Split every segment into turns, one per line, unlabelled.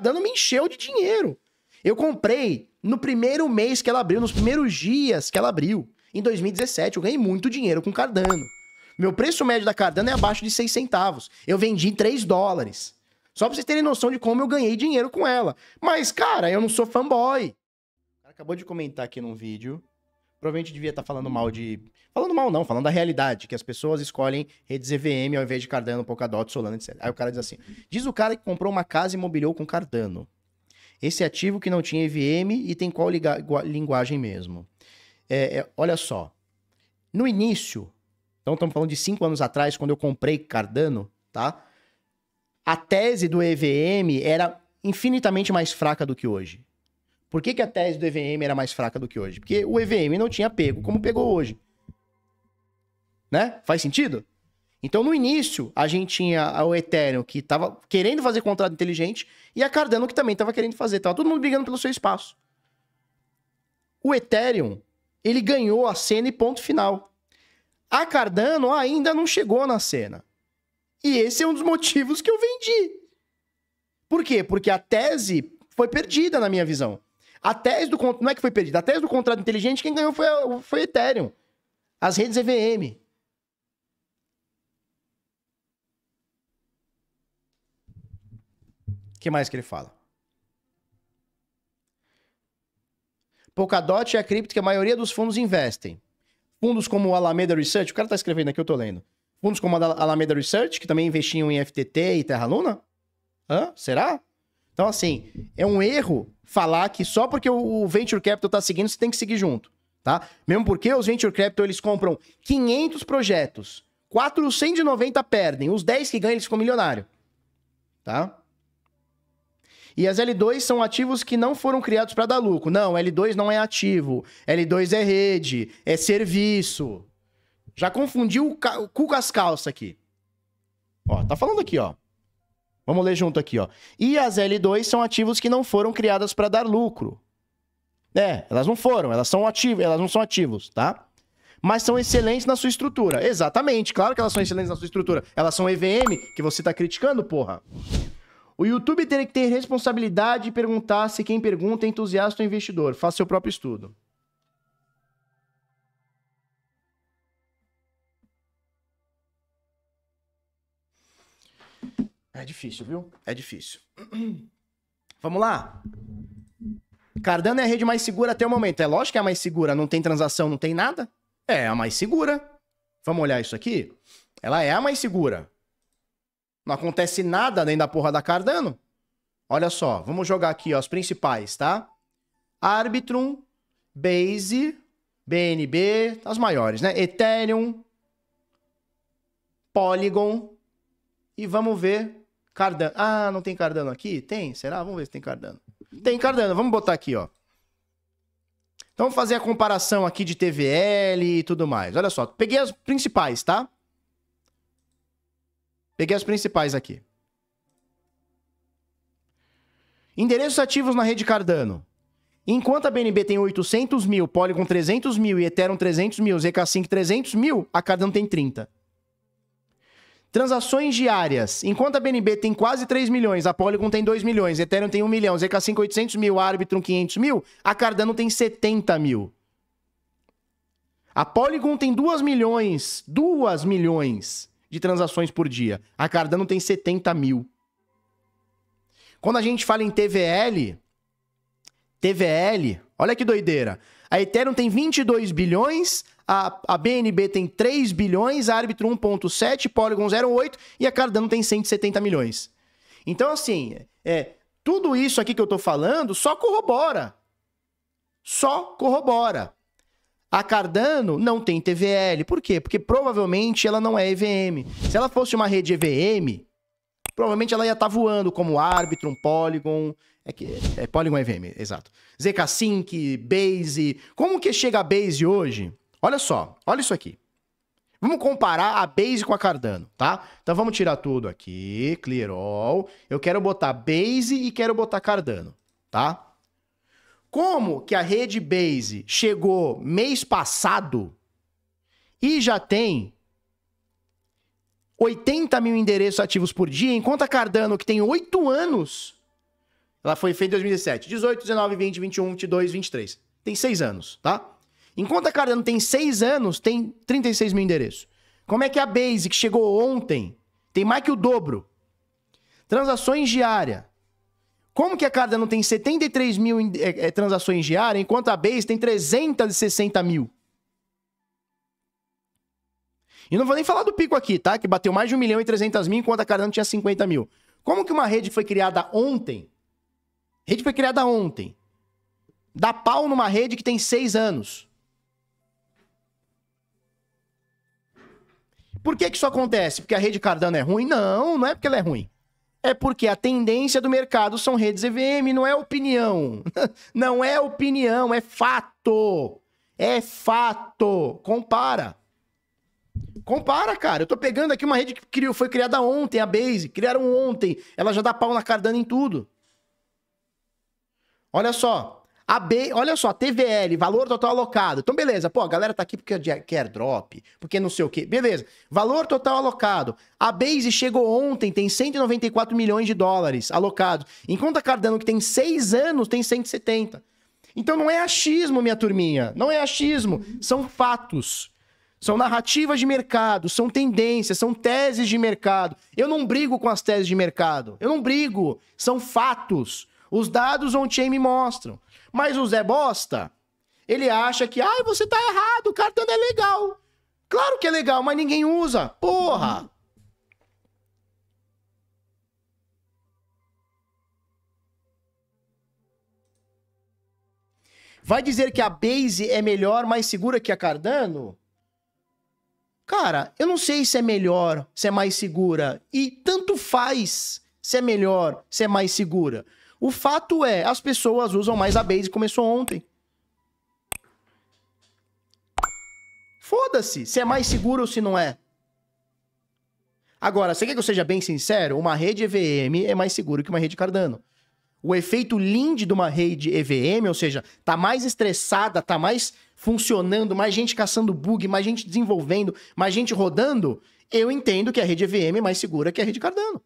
dando me encheu de dinheiro. Eu comprei no primeiro mês que ela abriu, nos primeiros dias que ela abriu. Em 2017, eu ganhei muito dinheiro com Cardano. Meu preço médio da Cardano é abaixo de 6 centavos. Eu vendi 3 dólares. Só pra vocês terem noção de como eu ganhei dinheiro com ela. Mas, cara, eu não sou fanboy. Acabou de comentar aqui num vídeo provavelmente devia estar tá falando mal de. Falando mal, não, falando da realidade, que as pessoas escolhem redes EVM ao invés de Cardano, Polkadot, Solana, etc. Aí o cara diz assim: diz o cara que comprou uma casa e mobiliou com Cardano. Esse ativo que não tinha EVM e tem qual linguagem mesmo? É, é, olha só. No início, então estamos falando de cinco anos atrás, quando eu comprei Cardano, tá? A tese do EVM era infinitamente mais fraca do que hoje. Por que, que a tese do EVM era mais fraca do que hoje? Porque o EVM não tinha pego como pegou hoje. Né? Faz sentido? Então, no início, a gente tinha o Ethereum que estava querendo fazer contrato inteligente e a Cardano que também estava querendo fazer. Estava todo mundo brigando pelo seu espaço. O Ethereum, ele ganhou a cena e ponto final. A Cardano ainda não chegou na cena. E esse é um dos motivos que eu vendi. Por quê? Porque a tese foi perdida na minha visão. A tese do contrato, não é que foi perdida, a tese do contrato inteligente, quem ganhou foi, foi Ethereum. As redes EVM. O que mais que ele fala? Polkadot é a cripto que a maioria dos fundos investem. Fundos como Alameda Research, o cara tá escrevendo aqui, eu tô lendo. Fundos como a Alameda Research, que também investiam em FTT e Terra Luna? Hã? Será? Então, assim, é um erro falar que só porque o Venture Capital está seguindo, você tem que seguir junto, tá? Mesmo porque os Venture Capital, eles compram 500 projetos, 490 perdem, os 10 que ganham, eles ficam milionários, tá? E as L2 são ativos que não foram criados para dar lucro. Não, L2 não é ativo. L2 é rede, é serviço. Já confundiu o, o cu com as calças aqui. Ó, tá falando aqui, ó. Vamos ler junto aqui, ó. E as L2 são ativos que não foram criadas para dar lucro. É, elas não foram, elas são ativos, elas não são ativos, tá? Mas são excelentes na sua estrutura. Exatamente, claro que elas são excelentes na sua estrutura. Elas são EVM que você tá criticando, porra. O YouTube teria que ter responsabilidade e perguntar se quem pergunta é entusiasta ou investidor. Faça seu próprio estudo. É difícil, viu? É difícil. Vamos lá. Cardano é a rede mais segura até o momento. É lógico que é a mais segura. Não tem transação, não tem nada. É a mais segura. Vamos olhar isso aqui? Ela é a mais segura. Não acontece nada nem da porra da Cardano. Olha só, vamos jogar aqui ó, as principais, tá? Arbitrum, Base, BNB, as maiores, né? Ethereum, Polygon. E vamos ver Cardano. Ah, não tem Cardano aqui? Tem? Será? Vamos ver se tem Cardano. Tem Cardano. Vamos botar aqui, ó. Então, vamos fazer a comparação aqui de TVL e tudo mais. Olha só, peguei as principais, tá? Peguei as principais aqui. Endereços ativos na rede Cardano. Enquanto a BNB tem 800 mil, Polygon 300 mil e Ethereum 300 mil, ZK 5 300 mil, a Cardano tem 30. Transações diárias. Enquanto a BNB tem quase 3 milhões, a Polygon tem 2 milhões, Ethereum tem 1 milhão, ZK5 800 mil, Arbitrum 500 mil, a Cardano tem 70 mil. A Polygon tem 2 milhões, 2 milhões de transações por dia. A Cardano tem 70 mil. Quando a gente fala em TVL, TVL, olha que doideira. A Ethereum tem 22 bilhões, a, a BNB tem 3 bilhões, a Árbitro 1.7, Polygon 0.8 e a Cardano tem 170 milhões. Então, assim, é, tudo isso aqui que eu tô falando só corrobora. Só corrobora. A Cardano não tem TVL. Por quê? Porque provavelmente ela não é EVM. Se ela fosse uma rede EVM, provavelmente ela ia estar tá voando como árbitro, um Polygon. É que é Polygon EVM, exato. ZK Sync, Base. Como que chega a Base hoje? Olha só, olha isso aqui. Vamos comparar a Base com a Cardano, tá? Então vamos tirar tudo aqui, clear all. Eu quero botar Base e quero botar Cardano, tá? Como que a rede Base chegou mês passado e já tem 80 mil endereços ativos por dia, enquanto a Cardano, que tem 8 anos, ela foi feita em 2017, 18, 19, 20, 21, 22, 23. Tem 6 anos, tá? Enquanto a Cardano tem 6 anos, tem 36 mil endereços. Como é que a Base, que chegou ontem, tem mais que o dobro? Transações diárias. Como que a Cardano tem 73 mil é, é, transações diárias, enquanto a Base tem 360 mil? E não vou nem falar do pico aqui, tá? Que bateu mais de 1 milhão e 300 mil, enquanto a Cardano tinha 50 mil. Como que uma rede foi criada ontem? Rede foi criada ontem. Dá pau numa rede que tem 6 anos. Por que, que isso acontece? Porque a rede Cardano é ruim? Não, não é porque ela é ruim. É porque a tendência do mercado são redes EVM, não é opinião. Não é opinião, é fato. É fato. Compara. Compara, cara. Eu tô pegando aqui uma rede que criou, foi criada ontem, a Base. Criaram ontem. Ela já dá pau na Cardano em tudo. Olha só. B, olha só, TVL, valor total alocado. Então, beleza, pô, a galera tá aqui porque quer drop, porque não sei o quê. Beleza, valor total alocado. A Base chegou ontem, tem 194 milhões de dólares alocados. Enquanto a Cardano, que tem 6 anos, tem 170. Então não é achismo, minha turminha. Não é achismo. São fatos. São narrativas de mercado, são tendências, são teses de mercado. Eu não brigo com as teses de mercado. Eu não brigo. São fatos. Os dados on-chain me mostram. Mas o Zé Bosta, ele acha que, ai, ah, você tá errado, o cartão é legal. Claro que é legal, mas ninguém usa. Porra! Vai dizer que a Base é melhor, mais segura que a Cardano? Cara, eu não sei se é melhor, se é mais segura. E tanto faz se é melhor, se é mais segura. O fato é, as pessoas usam mais a Base, começou ontem. Foda-se se é mais seguro ou se não é. Agora, você quer que eu seja bem sincero? Uma rede EVM é mais seguro que uma rede Cardano. O efeito Lind de uma rede EVM, ou seja, tá mais estressada, tá mais funcionando, mais gente caçando bug, mais gente desenvolvendo, mais gente rodando, eu entendo que a rede EVM é mais segura que a rede Cardano.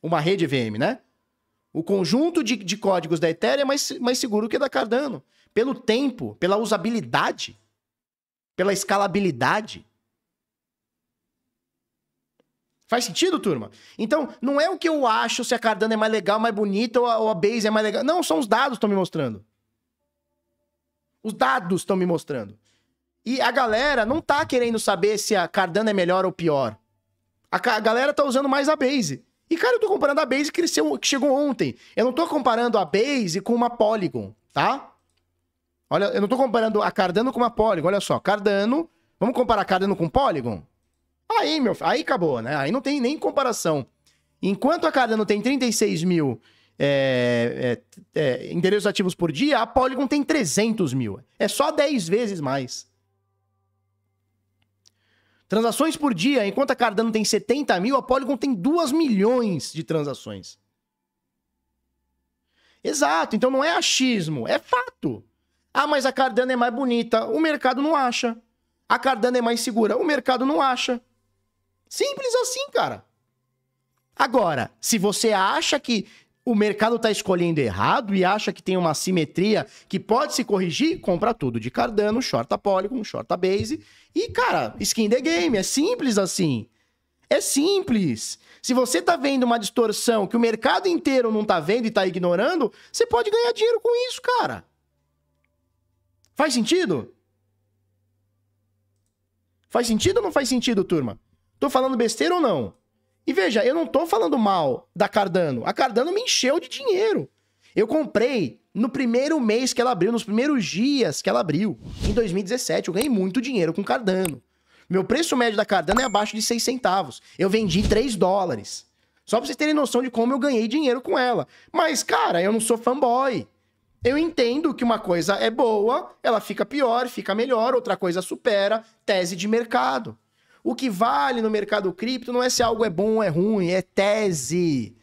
Uma rede EVM, né? O conjunto de, de códigos da Ethereum é mais, mais seguro que da Cardano. Pelo tempo, pela usabilidade, pela escalabilidade. Faz sentido, turma? Então, não é o que eu acho se a Cardano é mais legal, mais bonita ou a, ou a Base é mais legal. Não, são os dados que estão me mostrando. Os dados estão me mostrando. E a galera não tá querendo saber se a Cardano é melhor ou pior. A, a galera tá usando mais a Base. E, cara, eu tô comparando a Base que, cresceu, que chegou ontem. Eu não tô comparando a Base com uma Polygon, tá? Olha, eu não tô comparando a Cardano com uma Polygon. Olha só, Cardano... Vamos comparar Cardano com Polygon? Aí, meu... Aí acabou, né? Aí não tem nem comparação. Enquanto a Cardano tem 36 mil é, é, é, endereços ativos por dia, a Polygon tem 300 mil. É só 10 vezes mais. Transações por dia, enquanto a Cardano tem 70 mil, a Polygon tem 2 milhões de transações. Exato, então não é achismo, é fato. Ah, mas a Cardano é mais bonita, o mercado não acha. A Cardano é mais segura, o mercado não acha. Simples assim, cara. Agora, se você acha que o mercado está escolhendo errado e acha que tem uma simetria que pode se corrigir, compra tudo de Cardano, shorta Polygon, shorta Base. E, cara, skin the game. É simples assim. É simples. Se você tá vendo uma distorção que o mercado inteiro não tá vendo e tá ignorando, você pode ganhar dinheiro com isso, cara. Faz sentido? Faz sentido ou não faz sentido, turma? Tô falando besteira ou não? E veja, eu não tô falando mal da Cardano. A Cardano me encheu de dinheiro. Eu comprei no primeiro mês que ela abriu, nos primeiros dias que ela abriu. Em 2017, eu ganhei muito dinheiro com Cardano. Meu preço médio da Cardano é abaixo de 6 centavos. Eu vendi 3 dólares. Só pra vocês terem noção de como eu ganhei dinheiro com ela. Mas, cara, eu não sou fanboy. Eu entendo que uma coisa é boa, ela fica pior, fica melhor, outra coisa supera, tese de mercado. O que vale no mercado cripto não é se algo é bom ou é ruim, é tese.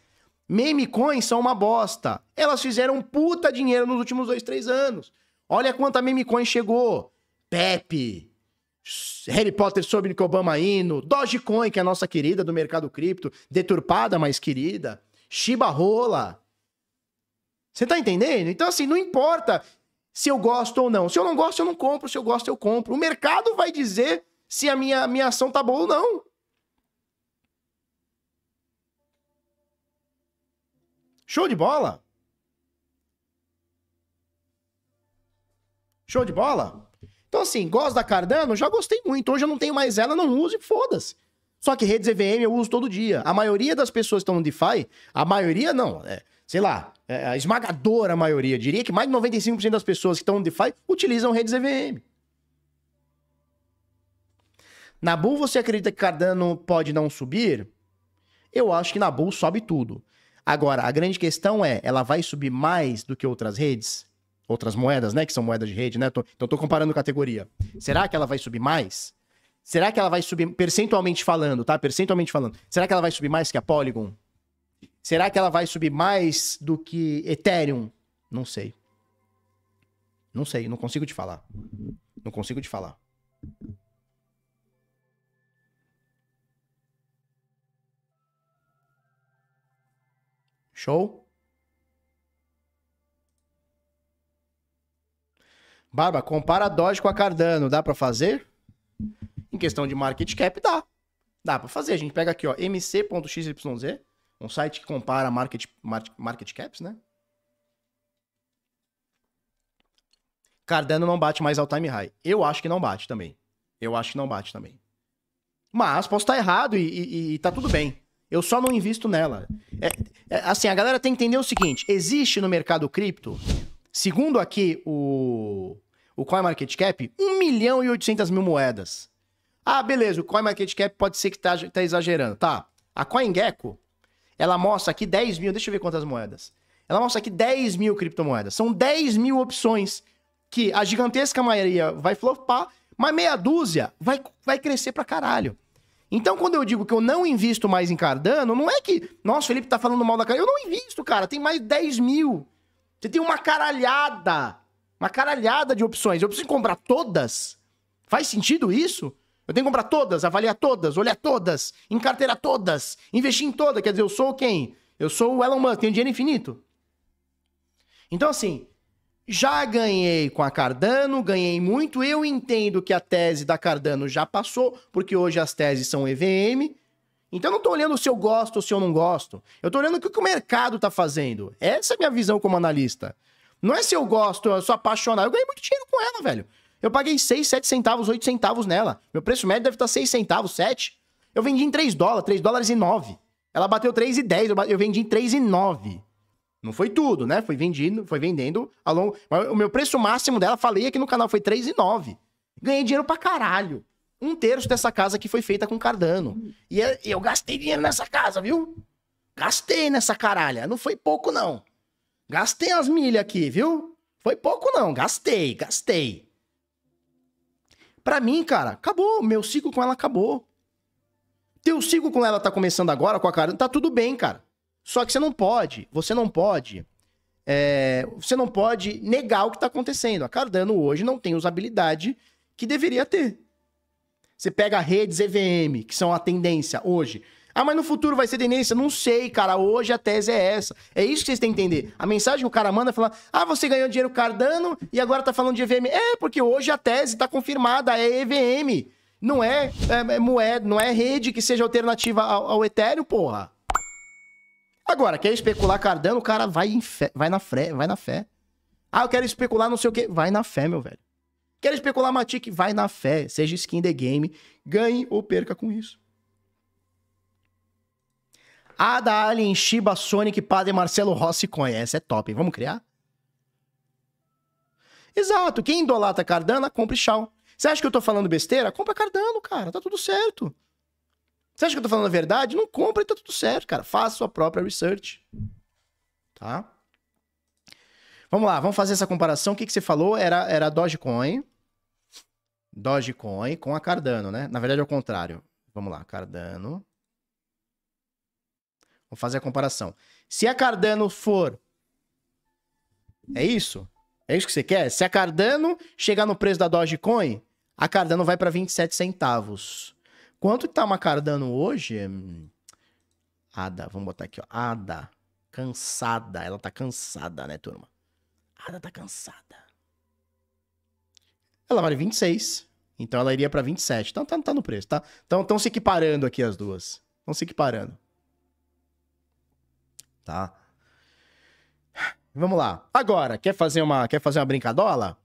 Meme coins são uma bosta. Elas fizeram puta dinheiro nos últimos dois, três anos. Olha quanta meme coin chegou. Pepe, Harry Potter sobre Nick Obama é indo, Dogecoin, que é a nossa querida do mercado cripto, deturpada, mas querida, Shiba Rola. Você tá entendendo? Então, assim, não importa se eu gosto ou não. Se eu não gosto, eu não compro. Se eu gosto, eu compro. O mercado vai dizer se a minha, minha ação tá boa ou não. Show de bola? Show de bola? Então, assim, gosto da Cardano? Já gostei muito. Hoje eu não tenho mais ela, não uso e foda-se. Só que redes EVM eu uso todo dia. A maioria das pessoas que estão no DeFi, a maioria não, é, sei lá, é, a esmagadora maioria, diria que mais de 95% das pessoas que estão no DeFi utilizam redes EVM. Na Bull você acredita que Cardano pode não subir? Eu acho que na Bull sobe tudo. Agora, a grande questão é, ela vai subir mais do que outras redes? Outras moedas, né? Que são moedas de rede, né? Tô, então tô comparando categoria. Será que ela vai subir mais? Será que ela vai subir, percentualmente falando, tá? Percentualmente falando. Será que ela vai subir mais que a Polygon? Será que ela vai subir mais do que Ethereum? Não sei. Não sei, não consigo te falar. Não consigo te falar. Show? Barba, compara a Doge com a Cardano, dá para fazer? Em questão de market cap, dá. Dá para fazer. A gente pega aqui, ó, mc.xyz, um site que compara market, market caps, né? Cardano não bate mais ao time high. Eu acho que não bate também. Eu acho que não bate também. Mas posso estar errado e, e, e tá tudo bem. Eu só não invisto nela. É, é, assim, a galera tem que entender o seguinte: existe no mercado cripto, segundo aqui o, o CoinMarketCap, 1 milhão e 800 mil moedas. Ah, beleza, o CoinMarketCap pode ser que tá, tá exagerando. Tá. A CoinGecko, ela mostra aqui 10 mil, deixa eu ver quantas moedas. Ela mostra aqui 10 mil criptomoedas. São 10 mil opções que a gigantesca maioria vai flopar, mas meia dúzia vai, vai crescer pra caralho. Então, quando eu digo que eu não invisto mais em Cardano, não é que, nossa, o Felipe tá falando mal da Cardano. Eu não invisto, cara. Tem mais 10 mil. Você tem uma caralhada. Uma caralhada de opções. Eu preciso comprar todas? Faz sentido isso? Eu tenho que comprar todas, avaliar todas, olhar todas, encarteirar todas, investir em toda. Quer dizer, eu sou quem? Eu sou o Elon Musk, tenho dinheiro infinito. Então, assim, já ganhei com a Cardano, ganhei muito. Eu entendo que a tese da Cardano já passou, porque hoje as teses são EVM. Então eu não tô olhando se eu gosto ou se eu não gosto. Eu tô olhando o que o mercado tá fazendo. Essa é a minha visão como analista. Não é se eu gosto, eu sou apaixonado. Eu ganhei muito dinheiro com ela, velho. Eu paguei 6, 7 centavos, 8 centavos nela. Meu preço médio deve tá estar 6 centavos, 7. Eu vendi em 3 dólares, 3 dólares e 9. Ela bateu 3,10, eu vendi em 3 não foi tudo, né? Foi vendido, foi vendendo ao longo. Mas o meu preço máximo dela, falei aqui no canal, foi 3,9. Ganhei dinheiro pra caralho. Um terço dessa casa que foi feita com Cardano. É, e eu gastei dinheiro nessa casa, viu? Gastei nessa caralha. Não foi pouco, não. Gastei as milhas aqui, viu? Foi pouco, não. Gastei, gastei. Pra mim, cara, acabou. Meu ciclo com ela acabou. Teu ciclo com ela tá começando agora, com a Cardano. Tá tudo bem, cara. Só que você não pode, você não pode, é, você não pode negar o que está acontecendo. A Cardano hoje não tem usabilidade que deveria ter. Você pega redes EVM, que são a tendência hoje. Ah, mas no futuro vai ser tendência? Não sei, cara. Hoje a tese é essa. É isso que vocês têm que entender. A mensagem que o cara manda é falar: ah, você ganhou dinheiro Cardano e agora tá falando de EVM. É, porque hoje a tese tá confirmada, é EVM. Não é, é, é moeda, não é rede que seja alternativa ao, ao Ethereum, porra. Agora, quer especular Cardano, o cara vai, fé, vai, na fé, vai na fé. Ah, eu quero especular não sei o quê. Vai na fé, meu velho. Quero especular Matic, vai na fé. Seja skin the game, ganhe ou perca com isso. Ada da Alien, Shiba, Sonic, Padre Marcelo Rossi conhece. É top, hein? Vamos criar? Exato. Quem idolata Cardano, compre Shaw. Você acha que eu tô falando besteira? Compra Cardano, cara. Tá tudo certo. Você acha que eu tô falando a verdade? Não compra e tá tudo certo, cara. Faça sua própria research. Tá? Vamos lá, vamos fazer essa comparação. O que, que você falou? Era, era Dogecoin. Dogecoin com a Cardano, né? Na verdade é o contrário. Vamos lá, Cardano. Vamos fazer a comparação. Se a Cardano for. É isso? É isso que você quer? Se a Cardano chegar no preço da Dogecoin, a Cardano vai para 27 centavos. Quanto tá uma cara dando hoje? É, hum, Ada, vamos botar aqui, ó. Ada, cansada. Ela tá cansada, né, turma? Ada tá cansada. Ela vale 26. Então ela iria para 27. Então tá, tá, no preço, tá? Então estão se equiparando aqui as duas. Estão se equiparando. Tá? Vamos lá. Agora, quer fazer uma, quer fazer uma brincadola?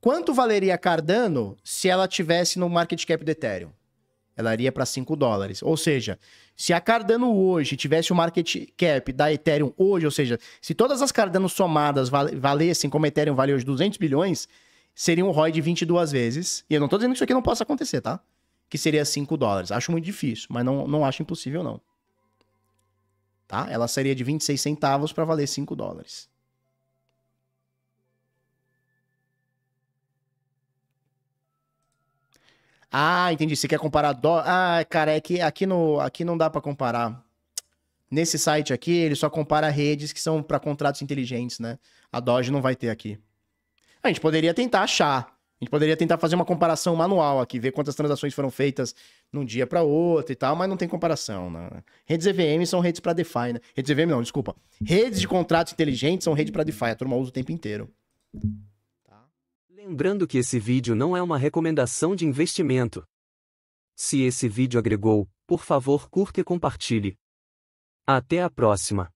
Quanto valeria a Cardano se ela tivesse no market cap do Ethereum? ela iria para 5 dólares. Ou seja, se a Cardano hoje tivesse o market cap da Ethereum hoje, ou seja, se todas as Cardano somadas valessem como a Ethereum vale hoje 200 bilhões, seria um ROI de 22 vezes. E eu não estou dizendo que isso aqui não possa acontecer, tá? Que seria 5 dólares. Acho muito difícil, mas não, não acho impossível não. Tá? Ela seria de 26 centavos para valer 5 dólares. Ah, entendi. Você quer comparar dólar? Ah, cara, é que aqui, no, aqui não dá para comparar. Nesse site aqui, ele só compara redes que são para contratos inteligentes, né? A Doge não vai ter aqui. A gente poderia tentar achar. A gente poderia tentar fazer uma comparação manual aqui, ver quantas transações foram feitas num dia para outro e tal, mas não tem comparação. Né? Redes EVM são redes para DeFi, né? Redes EVM não, desculpa. Redes de contratos inteligentes são redes para DeFi, a turma usa o tempo inteiro. Lembrando que esse vídeo não é uma recomendação de investimento. Se esse vídeo agregou, por favor curta e compartilhe. Até a próxima!